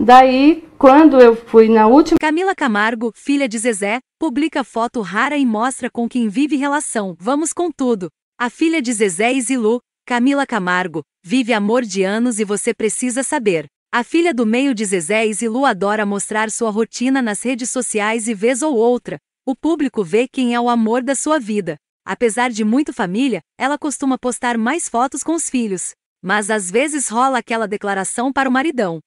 Daí, quando eu fui na última. Camila Camargo, filha de Zezé, publica foto rara e mostra com quem vive relação. Vamos com tudo. A filha de Zezé e Zilu, Camila Camargo, vive amor de anos e você precisa saber. A filha do meio de Zezé e Zilu adora mostrar sua rotina nas redes sociais e vez ou outra. O público vê quem é o amor da sua vida. Apesar de muito família, ela costuma postar mais fotos com os filhos. Mas às vezes rola aquela declaração para o maridão.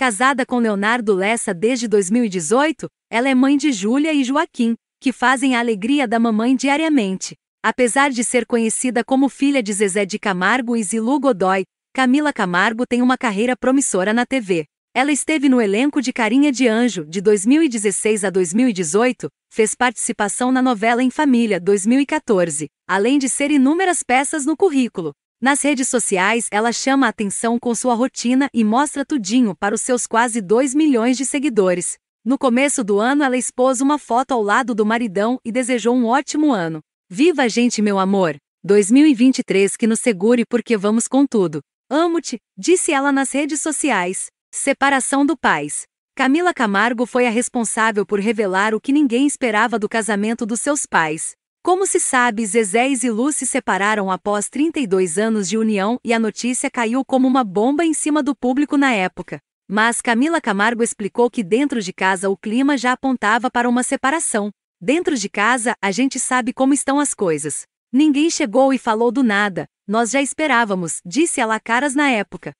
Casada com Leonardo Lessa desde 2018, ela é mãe de Júlia e Joaquim, que fazem a alegria da mamãe diariamente. Apesar de ser conhecida como filha de Zezé de Camargo e Zilu Godoy, Camila Camargo tem uma carreira promissora na TV. Ela esteve no elenco de Carinha de Anjo de 2016 a 2018, fez participação na novela Em Família 2014, além de ser inúmeras peças no currículo. Nas redes sociais, ela chama a atenção com sua rotina e mostra tudinho para os seus quase 2 milhões de seguidores. No começo do ano, ela expôs uma foto ao lado do maridão e desejou um ótimo ano. Viva a gente, meu amor! 2023 que nos segure porque vamos com tudo. Amo-te, disse ela nas redes sociais. Separação do pais. Camila Camargo foi a responsável por revelar o que ninguém esperava do casamento dos seus pais. Como se sabe, Zezé e Lu se separaram após 32 anos de união e a notícia caiu como uma bomba em cima do público na época. Mas Camila Camargo explicou que dentro de casa o clima já apontava para uma separação. Dentro de casa, a gente sabe como estão as coisas. Ninguém chegou e falou do nada, nós já esperávamos, disse ela caras na época.